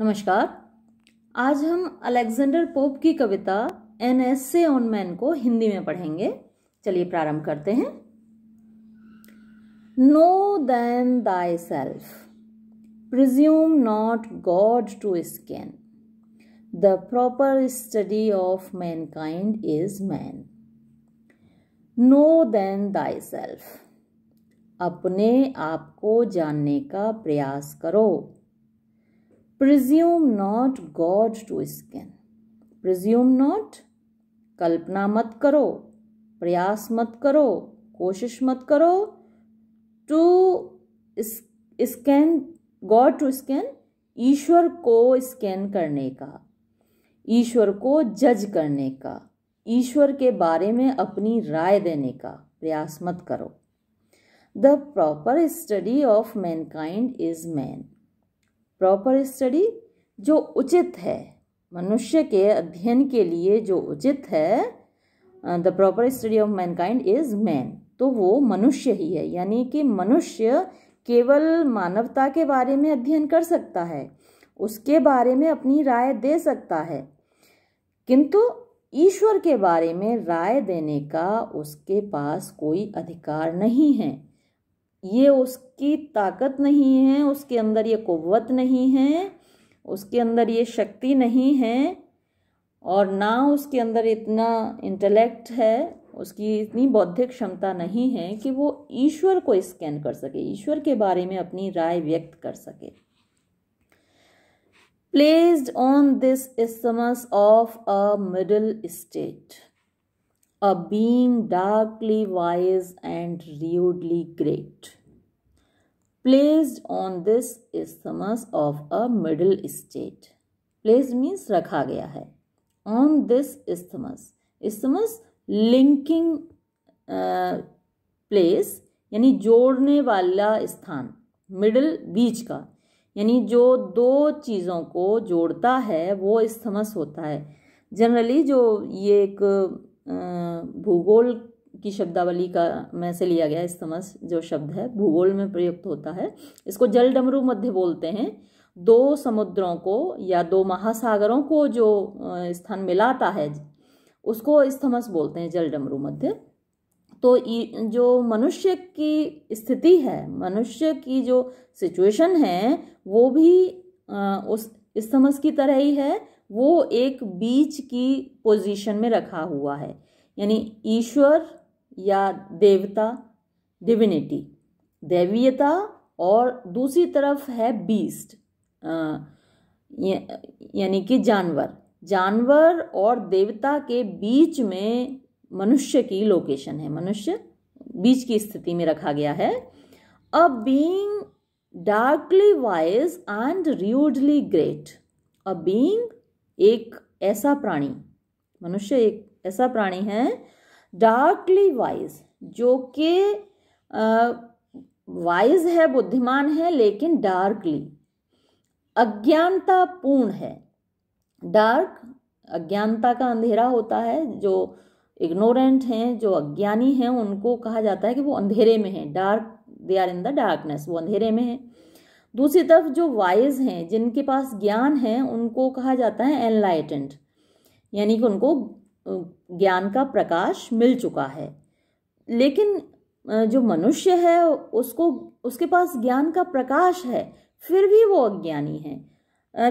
नमस्कार आज हम अलेक्जेंडर पोप की कविता एन से ऑन मैन को हिंदी में पढ़ेंगे चलिए प्रारंभ करते हैं know then thyself presume not God to scan the proper study of mankind is man know then thyself अपने आप को जानने का प्रयास करो presume not God to scan presume not कल्पना मत करो प्रयास मत करो कोशिश मत करो to scan God to scan ईश्वर को स्कैन करने का ईश्वर को जज करने का ईश्वर के बारे में अपनी राय देने का प्रयास मत करो the proper study of mankind is man proper study जो उचित है मनुष्य के अध्ययन के लिए जो उचित है the proper study of mankind is man तो वो मनुष्य ही है यानी कि मनुष्य केवल मानवता के बारे में अध्ययन कर सकता है उसके बारे में अपनी राय दे सकता है किंतु ईश्वर के बारे में राय देने का उसके पास कोई अधिकार नहीं है ये उसकी ताकत नहीं है उसके अंदर ये क़वत नहीं है उसके अंदर ये शक्ति नहीं है और ना उसके अंदर इतना इंटेलेक्ट है उसकी इतनी बौद्धिक क्षमता नहीं है कि वो ईश्वर को स्कैन कर सके ईश्वर के बारे में अपनी राय व्यक्त कर सके placed on this isthmus of a middle state a being darkly wise and rudely great. Placed on this isthmus of a middle state. Placed means रखा गया है On this isthmus. Isthmus linking place यानी जोड़ने वाला स्थान middle बीच का यानी जो दो चीज़ों को जोड़ता है वो इस्थमस होता है जनरली जो ये एक भूगोल की शब्दावली का में से लिया गया इस समझ जो शब्द है भूगोल में प्रयुक्त होता है इसको जल डमरू मध्य बोलते हैं दो समुद्रों को या दो महासागरों को जो स्थान मिलाता है उसको स्थमस बोलते हैं जल डमरू मध्य तो जो मनुष्य की स्थिति है मनुष्य की जो सिचुएशन है वो भी उस स्थमस की तरह ही है वो एक बीच की पोजीशन में रखा हुआ है यानी ईश्वर या देवता डिविनिटी देवीयता और दूसरी तरफ है बीस्ट यानी कि जानवर जानवर और देवता के बीच में मनुष्य की लोकेशन है मनुष्य बीच की स्थिति में रखा गया है a being darkly wise and rudely great a being एक ऐसा प्राणी मनुष्य एक ऐसा प्राणी है डार्कली वाइज जो कि वाइज है बुद्धिमान है लेकिन डार्कली अज्ञानता पूर्ण है डार्क अज्ञानता का अंधेरा होता है जो इग्नोरेंट हैं जो अज्ञानी हैं उनको कहा जाता है कि वो अंधेरे में हैं dark they are in the darkness वो अंधेरे में हैं दूसरी तरफ जो वाइज हैं जिनके पास ज्ञान है उनको कहा जाता है एनलाइटेंड यानी कि उनको ज्ञान का प्रकाश मिल चुका है लेकिन जो मनुष्य है उसको उसके पास ज्ञान का प्रकाश है फिर भी वो अज्ञानी है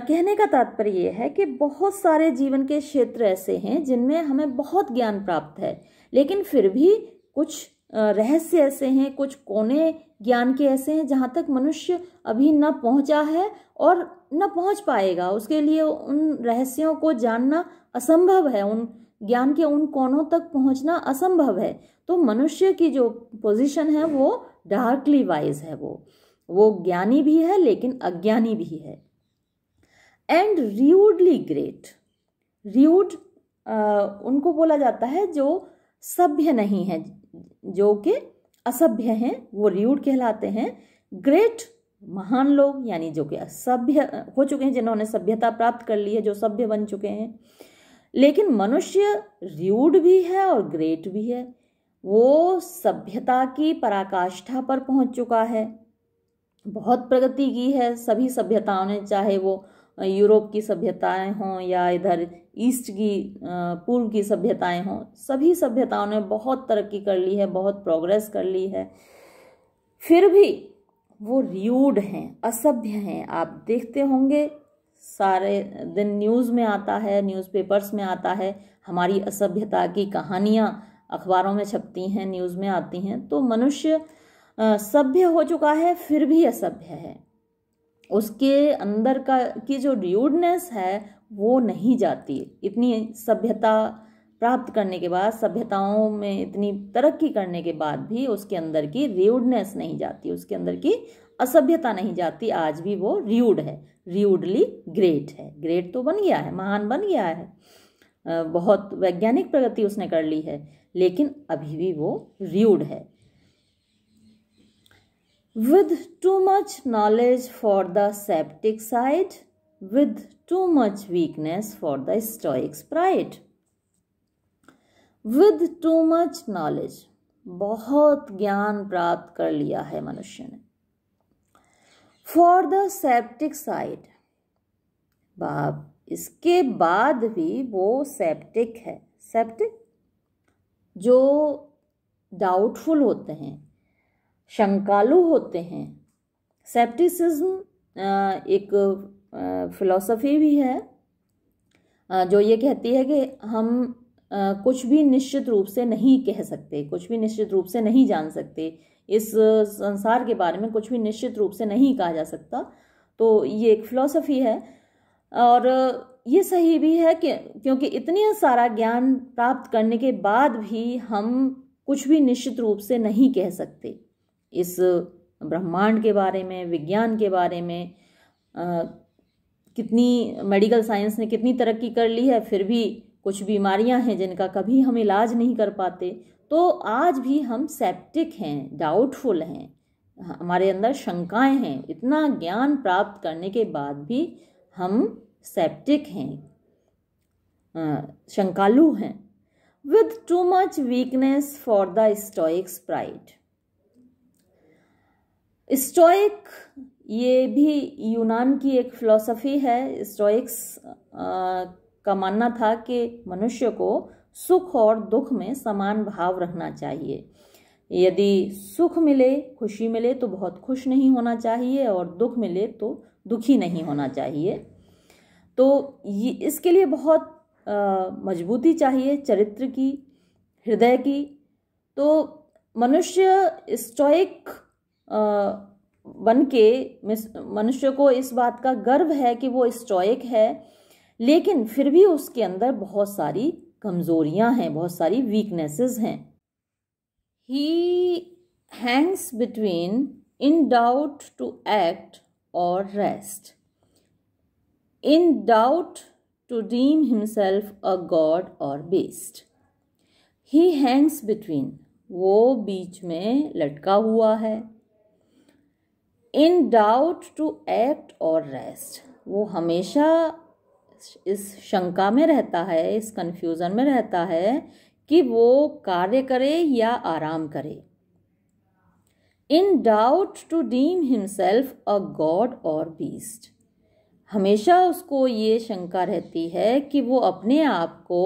कहने का तात्पर्य यह है कि बहुत सारे जीवन के क्षेत्र ऐसे हैं जिनमें हमें बहुत ज्ञान प्राप्त है लेकिन फिर भी कुछ रहस्य ऐसे हैं कुछ कोने ज्ञान के ऐसे हैं जहाँ तक मनुष्य अभी न पहुँचा है और न पहुँच पाएगा उसके लिए उन रहस्यों को जानना असंभव है उन ज्ञान के उन कोनों तक पहुँचना असंभव है तो मनुष्य की जो पोजीशन है वो डार्कली वाइज है वो वो ज्ञानी भी है लेकिन अज्ञानी भी है एंड र्यूडली ग्रेट र्यूड उनको बोला जाता है जो सभ्य नहीं है जो कि असभ्य हैं वो र्यूड कहलाते हैं ग्रेट महान लोग यानी जो कि असभ्य हो चुके हैं जिन्होंने सभ्यता प्राप्त कर ली है जो सभ्य बन चुके हैं लेकिन मनुष्य र्यूड भी है और ग्रेट भी है वो सभ्यता की पराकाष्ठा पर पहुंच चुका है बहुत प्रगति की है सभी सभ्यताओं ने चाहे वो यूरोप की सभ्यताएं हों या इधर ईस्ट की पूर्व की सभ्यताएं हों सभी सभ्यताओं ने बहुत तरक्की कर ली है बहुत प्रोग्रेस कर ली है फिर भी वो र्यूड हैं असभ्य हैं आप देखते होंगे सारे दिन न्यूज़ में आता है न्यूज़पेपर्स में आता है हमारी असभ्यता की कहानियाँ अखबारों में छपती हैं न्यूज़ में आती हैं तो मनुष्य सभ्य हो चुका है फिर भी असभ्य है उसके अंदर का की जो ड्यूडनेस है वो नहीं जाती इतनी सभ्यता प्राप्त करने के बाद सभ्यताओं में इतनी तरक्की करने के बाद भी उसके अंदर की र्यूडनेस नहीं जाती उसके अंदर की असभ्यता नहीं जाती आज भी वो र्यूड है र्यूडली ग्रेट है ग्रेट तो बन गया है महान बन गया है बहुत वैज्ञानिक प्रगति उसने कर ली है लेकिन अभी भी वो र्यूड है with too much knowledge for the septic side, with too much weakness for the stoic sprite. With too much knowledge बहुत ज्ञान प्राप्त कर लिया है मनुष्य ने फॉर द सेप्टिक साइड बाप इसके बाद भी वो सेप्टिक है सेप्टिक जो डाउटफुल होते हैं शंकालु होते हैं सेप्टिसिज्म एक फिलॉसफी भी है जो ये कहती है कि हम कुछ भी निश्चित रूप से नहीं कह सकते कुछ भी निश्चित रूप से नहीं जान सकते इस संसार के बारे में कुछ भी निश्चित रूप से नहीं कहा जा सकता तो ये एक फिलॉसफी है और ये सही भी है कि क्योंकि इतना सारा ज्ञान प्राप्त करने के बाद भी हम कुछ भी निश्चित रूप से नहीं कह सकते इस ब्रह्मांड के बारे में विज्ञान के बारे में आ, कितनी मेडिकल साइंस ने कितनी तरक्की कर ली है फिर भी कुछ बीमारियां हैं जिनका कभी हम इलाज नहीं कर पाते तो आज भी हम सेप्टिक हैं डाउटफुल हैं हमारे अंदर शंकाएं हैं इतना ज्ञान प्राप्त करने के बाद भी हम सेप्टिक हैं शंकालु हैं with too much weakness for the stoics pride stoic ये भी यूनान की एक फिलॉसफी है स्टोइक्स का मानना था कि मनुष्य को सुख और दुख में समान भाव रखना चाहिए यदि सुख मिले खुशी मिले तो बहुत खुश नहीं होना चाहिए और दुख मिले तो दुखी नहीं होना चाहिए तो ये इसके लिए बहुत आ, मजबूती चाहिए चरित्र की हृदय की तो मनुष्य स्टोइक बन के मनुष्य को इस बात का गर्व है कि वो स्टॉइक है लेकिन फिर भी उसके अंदर बहुत सारी कमज़ोरियाँ हैं बहुत सारी वीकनेसेस हैं he hangs between in doubt to act or rest in doubt to deem himself a God or beast he hangs between वो बीच में लटका हुआ है in doubt to act or rest वो हमेशा इस शंका में रहता है इस कन्फ्यूज़न में रहता है कि वो कार्य करे या आराम करे in doubt to deem himself a God or beast हमेशा उसको ये शंका रहती है कि वो अपने आप को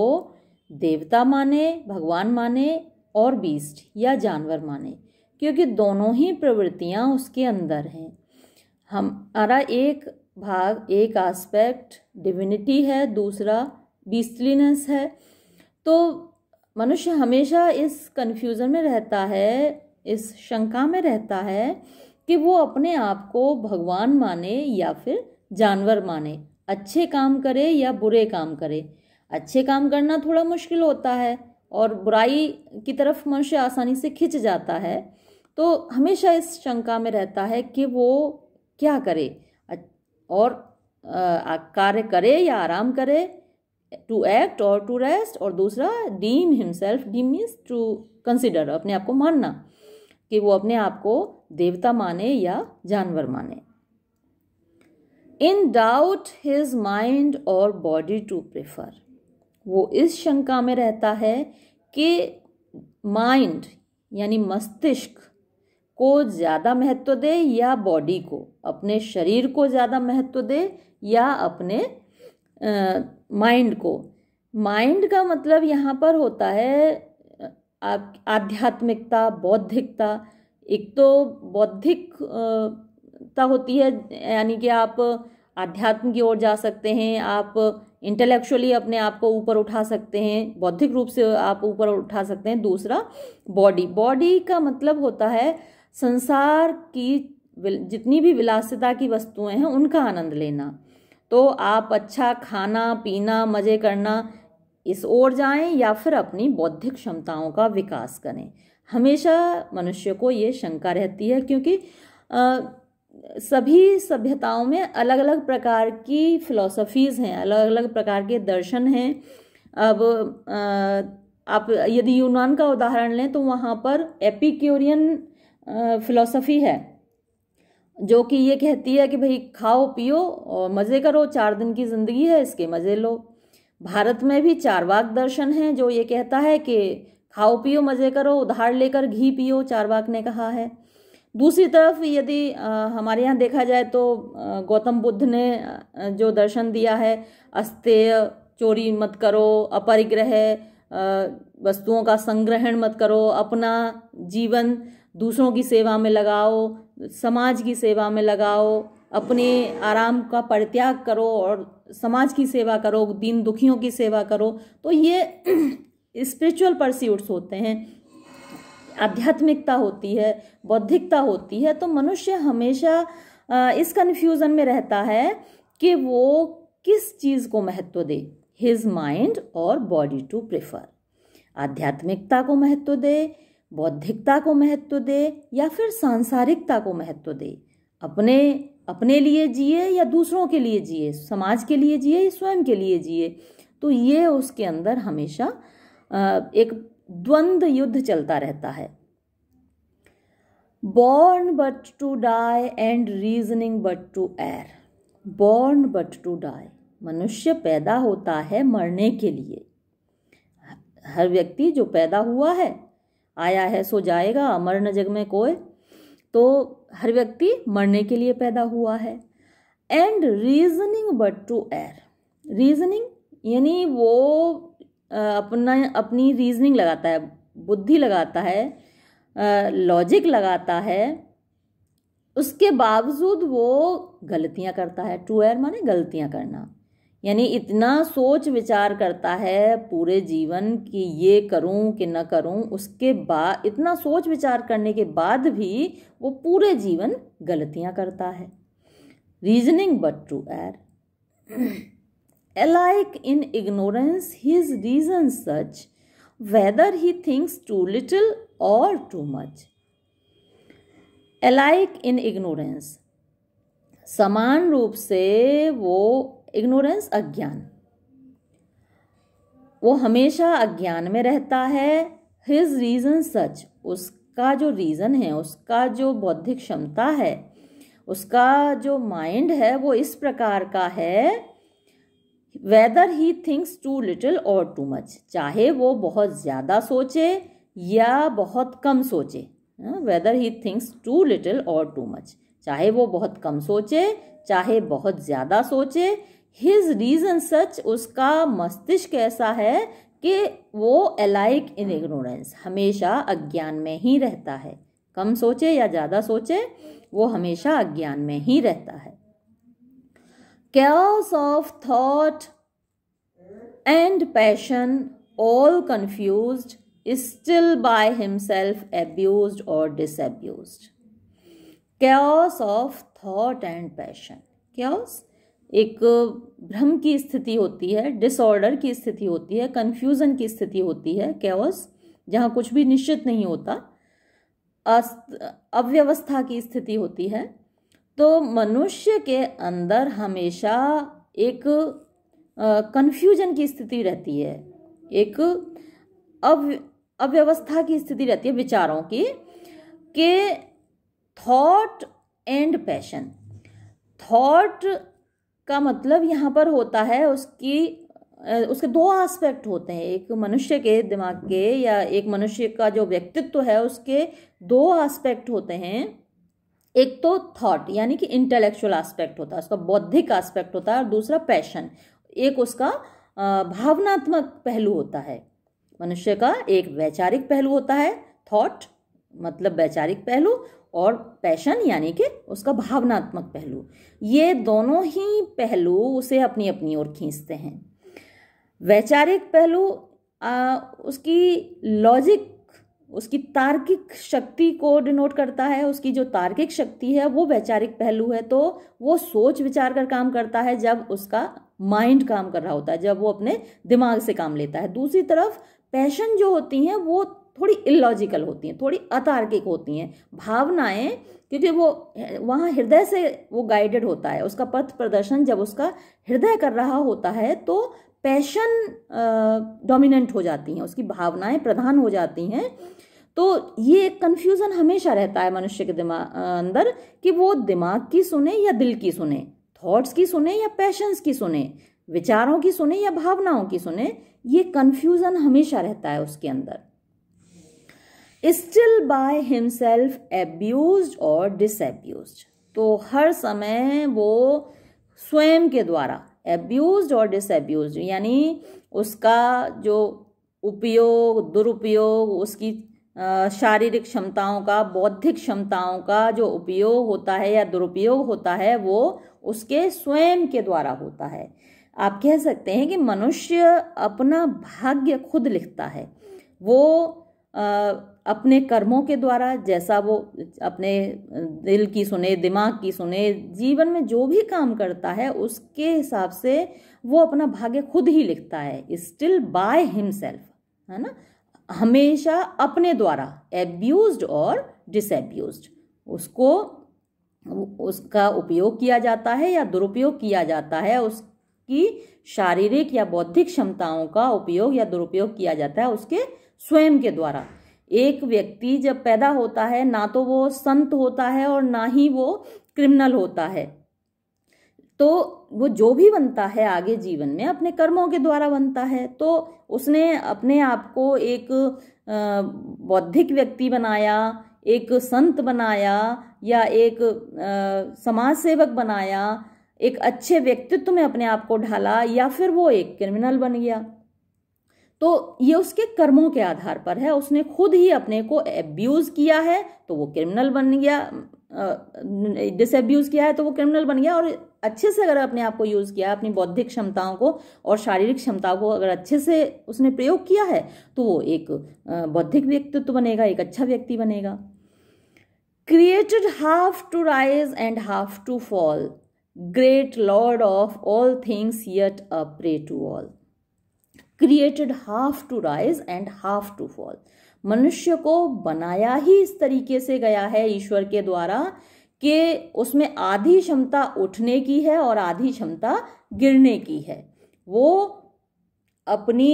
देवता माने भगवान माने और बीस्ट या जानवर माने क्योंकि दोनों ही प्रवृत्तियाँ उसके अंदर हैं हमारा एक भाग एक आस्पेक्ट डिविनिटी है दूसरा बीस्टलीनेस है तो मनुष्य हमेशा इस कन्फ्यूज़न में रहता है इस शंका में रहता है कि वो अपने आप को भगवान माने या फिर जानवर माने अच्छे काम करे या बुरे काम करे अच्छे काम करना थोड़ा मुश्किल होता है और बुराई की तरफ मनुष्य आसानी से खिंच जाता है तो हमेशा इस शंका में रहता है कि वो क्या करे और कार्य करे या आराम करे to act or to rest और दूसरा deem himself deem means to consider अपने आप को मानना कि वो अपने आप को देवता माने या जानवर माने in doubt his mind or body to prefer वो इस शंका में रहता है कि माइंड यानी मस्तिष्क को ज़्यादा महत्व दे या बॉडी को अपने शरीर को ज़्यादा महत्व दे या अपने माइंड को माइंड का मतलब यहाँ पर होता है आप आध्यात्मिकता बौद्धिकता एक तो बौद्धिकता होती है यानी कि आप आध्यात्म की ओर जा सकते हैं आप इंटेलेक्चुअली अपने आप को ऊपर उठा सकते हैं बौद्धिक रूप से आप ऊपर उठा सकते हैं दूसरा बॉडी बॉडी का मतलब होता है संसार की जितनी भी विलासिता की वस्तुएं हैं उनका आनंद लेना तो आप अच्छा खाना पीना मज़े करना इस ओर जाएं या फिर अपनी बौद्धिक क्षमताओं का विकास करें हमेशा मनुष्य को ये शंका रहती है क्योंकि आ, सभी सभ्यताओं में अलग अलग प्रकार की फिलोसफीज़ हैं अलग अलग प्रकार के दर्शन हैं अब आ, आप यदि यूनान का उदाहरण लें तो वहाँ पर एपिक्योरियन फिलॉसफी है जो कि ये कहती है कि भाई खाओ पियो और मज़े करो चार दिन की ज़िंदगी है इसके मज़े लो भारत में भी चारवाक दर्शन है जो ये कहता है कि खाओ पियो मज़े करो उधार लेकर घी पियो चारवाक ने कहा है दूसरी तरफ यदि हमारे यहाँ देखा जाए तो गौतम बुद्ध ने जो दर्शन दिया है अस्तेय चोरी मत करो अपरिग्रह वस्तुओं का संग्रहण मत करो अपना जीवन दूसरों की सेवा में लगाओ समाज की सेवा में लगाओ अपने आराम का परित्याग करो और समाज की सेवा करो दीन दुखियों की सेवा करो तो ये स्पिरिचुअल परस्यूट्स होते हैं आध्यात्मिकता होती है बौद्धिकता होती है तो मनुष्य हमेशा इस कन्फ्यूज़न में रहता है कि वो किस चीज़ को महत्व दे his mind or body to prefer आध्यात्मिकता को महत्व दे बौद्धिकता को महत्व दे या फिर सांसारिकता को महत्व दे अपने अपने लिए जिए या दूसरों के लिए जिए समाज के लिए जिए या स्वयं के लिए जिए तो ये उसके अंदर हमेशा एक द्वंद्व युद्ध चलता रहता है born but to die and reasoning but to err born but to die मनुष्य पैदा होता है मरने के लिए हर व्यक्ति जो पैदा हुआ है आया है सो जाएगा अमर न जग में कोई तो हर व्यक्ति मरने के लिए पैदा हुआ है and reasoning but to err reasoning यानी वो अपना अपनी रीजनिंग लगाता है बुद्धि लगाता है लॉजिक लगाता है उसके बावजूद वो गलतियां करता है टू एयर माने गलतियां करना यानी इतना सोच विचार करता है पूरे जीवन कि ये करूं कि ना करूं उसके बाद इतना सोच विचार करने के बाद भी वो पूरे जीवन गलतियां करता है reasoning but to err alike in ignorance his reason such whether he thinks too little or too much alike in ignorance समान रूप से वो इग्नोरेंस अज्ञान वो हमेशा अज्ञान में रहता है हिज रीज़न सच उसका जो रीज़न है उसका जो बौद्धिक क्षमता है उसका जो माइंड है वो इस प्रकार का है whether he thinks too little or too much चाहे वो बहुत ज़्यादा सोचे या बहुत कम सोचे whether he thinks too little or too much चाहे वो बहुत कम सोचे चाहे बहुत ज़्यादा सोचे हिज रीजन सच उसका मस्तिष्क ऐसा है कि वो अलाइक इन इग्नोरेंस हमेशा अज्ञान में ही रहता है कम सोचे या ज़्यादा सोचे वो हमेशा अज्ञान में ही रहता है chaos of thought and passion all confused still by himself abused or disabused chaos of thought and passion क्या एक भ्रम की स्थिति होती है डिसऑर्डर की स्थिति होती है कन्फ्यूज़न की स्थिति होती है कैओस जहाँ कुछ भी निश्चित नहीं होता अव्यवस्था की स्थिति होती है तो मनुष्य के अंदर हमेशा एक कन्फ्यूजन की स्थिति रहती है एक अव अव्यवस्था की स्थिति रहती है विचारों की के थॉट एंड पैशन थॉट का मतलब यहाँ पर होता है उसकी उसके दो आस्पेक्ट होते हैं एक मनुष्य के दिमाग के या एक मनुष्य का जो व्यक्तित्व है उसके दो आस्पेक्ट होते हैं एक तो थॉट यानी कि इंटेलेक्चुअल आस्पेक्ट होता है उसका बौद्धिक आस्पेक्ट होता है और दूसरा पैशन एक उसका भावनात्मक पहलू होता है मनुष्य का एक वैचारिक पहलू होता है थॉट मतलब वैचारिक पहलू और पैशन यानी कि उसका भावनात्मक पहलू ये दोनों ही पहलू उसे अपनी अपनी ओर खींचते हैं वैचारिक पहलू आ, उसकी लॉजिक उसकी तार्किक शक्ति को डिनोट करता है उसकी जो तार्किक शक्ति है वो वैचारिक पहलू है तो वो सोच विचार कर काम करता है जब उसका माइंड काम कर रहा होता है जब वो अपने दिमाग से काम लेता है दूसरी तरफ पैशन जो होती हैं वो थोड़ी इलॉजिकल होती हैं थोड़ी अतार्किक होती हैं भावनाएं क्योंकि वो वहाँ हृदय से वो गाइडेड होता है उसका पथ प्रदर्शन जब उसका हृदय कर रहा होता है तो पैशन डोमिनेंट हो जाती हैं उसकी भावनाएं प्रधान हो जाती हैं तो ये एक कन्फ्यूज़न हमेशा रहता है मनुष्य के दिमाग अंदर कि वो दिमाग की सुने या दिल की सुने थॉट्स की सुने या पैशंस की सुने विचारों की सुने या भावनाओं की सुने ये कन्फ्यूज़न हमेशा रहता है उसके अंदर still by himself abused or डिसब्यूज तो हर समय वो स्वयं के द्वारा एब्यूज और डिसब्यूज यानी उसका जो उपयोग दुरुपयोग उसकी शारीरिक क्षमताओं का बौद्धिक क्षमताओं का जो उपयोग होता है या दुरुपयोग होता है वो उसके स्वयं के द्वारा होता है आप कह सकते हैं कि मनुष्य अपना भाग्य खुद लिखता है वो अपने कर्मों के द्वारा जैसा वो अपने दिल की सुने दिमाग की सुने जीवन में जो भी काम करता है उसके हिसाब से वो अपना भाग्य खुद ही लिखता है स्टिल बाय हिमसेल्फ है ना हमेशा अपने द्वारा एब्यूज और डिसब्यूज उसको उसका उपयोग किया जाता है या दुरुपयोग किया जाता है उसकी शारीरिक या बौद्धिक क्षमताओं का उपयोग या दुरुपयोग किया जाता है उसके स्वयं के द्वारा एक व्यक्ति जब पैदा होता है ना तो वो संत होता है और ना ही वो क्रिमिनल होता है तो वो जो भी बनता है आगे जीवन में अपने कर्मों के द्वारा बनता है तो उसने अपने आप को एक बौद्धिक व्यक्ति बनाया एक संत बनाया या एक समाज सेवक बनाया एक अच्छे व्यक्तित्व में अपने आप को ढाला या फिर वो एक क्रिमिनल बन गया तो ये उसके कर्मों के आधार पर है उसने खुद ही अपने को एब्यूज किया है तो वो क्रिमिनल बन गया डिसब्यूज किया है तो वो क्रिमिनल बन गया और अच्छे से अगर अपने आप को यूज़ किया अपनी बौद्धिक क्षमताओं को और शारीरिक क्षमताओं को अगर अच्छे से उसने प्रयोग किया है तो वो एक बौद्धिक व्यक्तित्व बनेगा एक अच्छा व्यक्ति बनेगा created half to rise and half to fall great lord of all things yet a prey to all created half to rise and half to fall मनुष्य को बनाया ही इस तरीके से गया है ईश्वर के द्वारा कि उसमें आधी क्षमता उठने की है और आधी क्षमता गिरने की है वो अपनी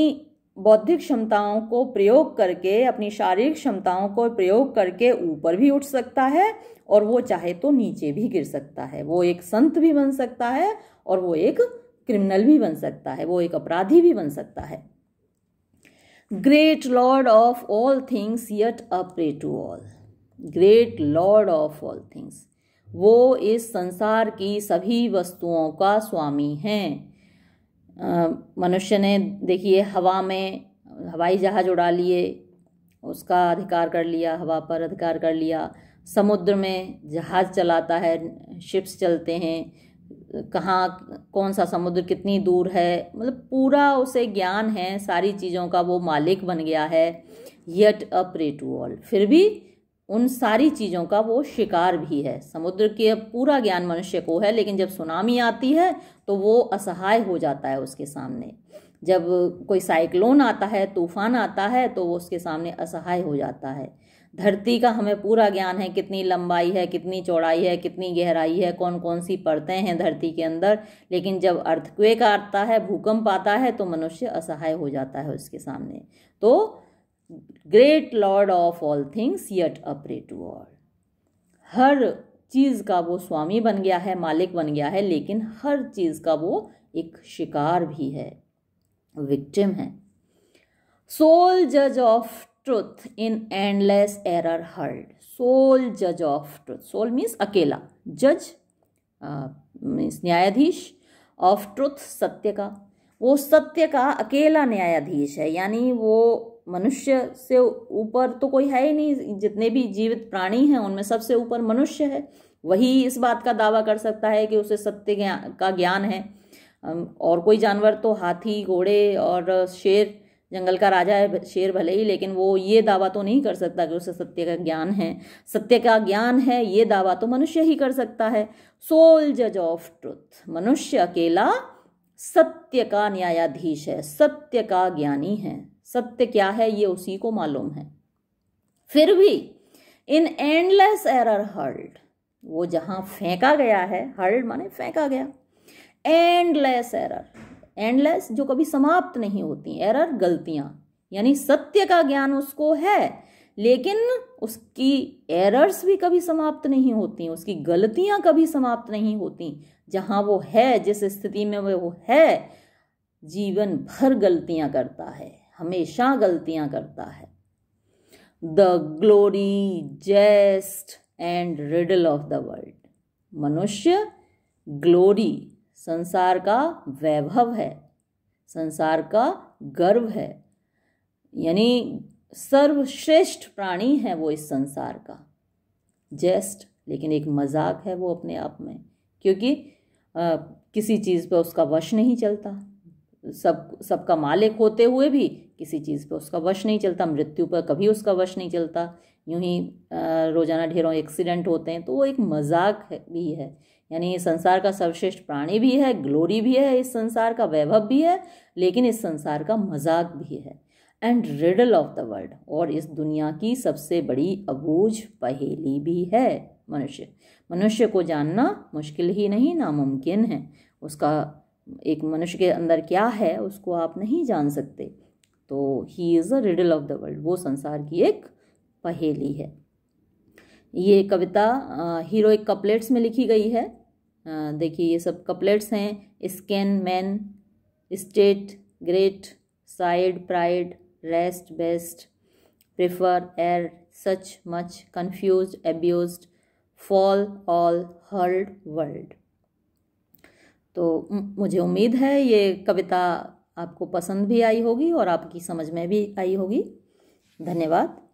बौद्धिक क्षमताओं को प्रयोग करके अपनी शारीरिक क्षमताओं को प्रयोग करके ऊपर भी उठ सकता है और वो चाहे तो नीचे भी गिर सकता है वो एक संत भी बन सकता है और वो एक क्रिमिनल भी बन सकता है वो एक अपराधी भी बन सकता है great lord of all things yet a prey to all great lord of all things वो इस संसार की सभी वस्तुओं का स्वामी हैं मनुष्य ने देखिए हवा में हवाई जहाज उड़ा लिए उसका अधिकार कर लिया हवा पर अधिकार कर लिया समुद्र में जहाज चलाता है शिप्स चलते हैं कहाँ कौन सा समुद्र कितनी दूर है मतलब पूरा उसे ज्ञान है सारी चीज़ों का वो मालिक बन गया है yet a prey to all फिर भी उन सारी चीज़ों का वो शिकार भी है समुद्र के पूरा ज्ञान मनुष्य को है लेकिन जब सुनामी आती है तो वो असहाय हो जाता है उसके सामने जब कोई साइक्लोन आता है तूफान आता है तो वो उसके सामने असहाय हो जाता है धरती का हमें पूरा ज्ञान है कितनी लंबाई है कितनी चौड़ाई है कितनी गहराई है कौन कौन सी परतें हैं धरती के अंदर लेकिन जब अर्थक्वेक आता है भूकंप आता है तो मनुष्य असहाय हो जाता है उसके सामने तो great lord of all things yet a prey to all हर चीज़ का वो स्वामी बन गया है मालिक बन गया है लेकिन हर चीज़ का वो एक शिकार भी है विक्टिम है सोल जज of truth in endless error heard. Sole judge of truth. Sole means अकेला. Judge uh, means न्यायाधीश of truth सत्य का वो सत्य का अकेला न्यायाधीश है यानी वो मनुष्य से ऊपर तो कोई है ही नहीं जितने भी जीवित प्राणी हैं उनमें सबसे ऊपर मनुष्य है वही इस बात का दावा कर सकता है कि उसे सत्य का ज्ञान है और कोई जानवर तो हाथी घोड़े और शेर जंगल का राजा है शेर भले ही लेकिन वो ये दावा तो नहीं कर सकता कि उसे सत्य का ज्ञान है सत्य का ज्ञान है ये दावा तो मनुष्य ही कर सकता है सोल जज ऑफ ट्रुथ मनुष्य अकेला सत्य का न्यायाधीश है सत्य का ज्ञानी है सत्य क्या है ये उसी को मालूम है फिर भी इन एंडलेस एरर हर्ल्ड वो जहां फेंका गया है हर्ल्ड माने फेंका गया एंडलेस एरर एंडलेस जो कभी समाप्त नहीं होती एरर गलतियां यानी सत्य का ज्ञान उसको है लेकिन उसकी एरर्स भी कभी समाप्त नहीं होती उसकी गलतियां कभी समाप्त नहीं होती जहां वो है जिस स्थिति में वो है जीवन भर गलतियां करता है हमेशा गलतियां करता है the glory jest and riddle of the world मनुष्य ग्लोरी संसार का वैभव है संसार का गर्व है यानी सर्वश्रेष्ठ प्राणी है वो इस संसार का जेस्ट लेकिन एक मजाक है वो अपने आप में क्योंकि आ, किसी चीज़ पर उसका वश नहीं चलता सब सबका मालिक होते हुए भी किसी चीज़ पर उसका वश नहीं चलता मृत्यु पर कभी उसका वश नहीं चलता यूं ही रोज़ाना ढेरों एक्सीडेंट होते हैं तो वो एक मजाक है भी है यानी संसार का सर्वश्रेष्ठ प्राणी भी है ग्लोरी भी है इस संसार का वैभव भी है लेकिन इस संसार का मजाक भी है and riddle of the world और इस दुनिया की सबसे बड़ी अबूझ पहेली भी है मनुष्य मनुष्य को जानना मुश्किल ही नहीं नामुमकिन है उसका एक मनुष्य के अंदर क्या है उसको आप नहीं जान सकते तो ही is a riddle of the world वो संसार की एक पहेली है ये कविता हीरोइक कपलेट्स में लिखी गई है देखिए ये सब कपलेट्स हैं scan man state great side pride rest best prefer err such much confuse abuse fall all heard world तो मुझे उम्मीद है ये कविता आपको पसंद भी आई होगी और आपकी समझ में भी आई होगी धन्यवाद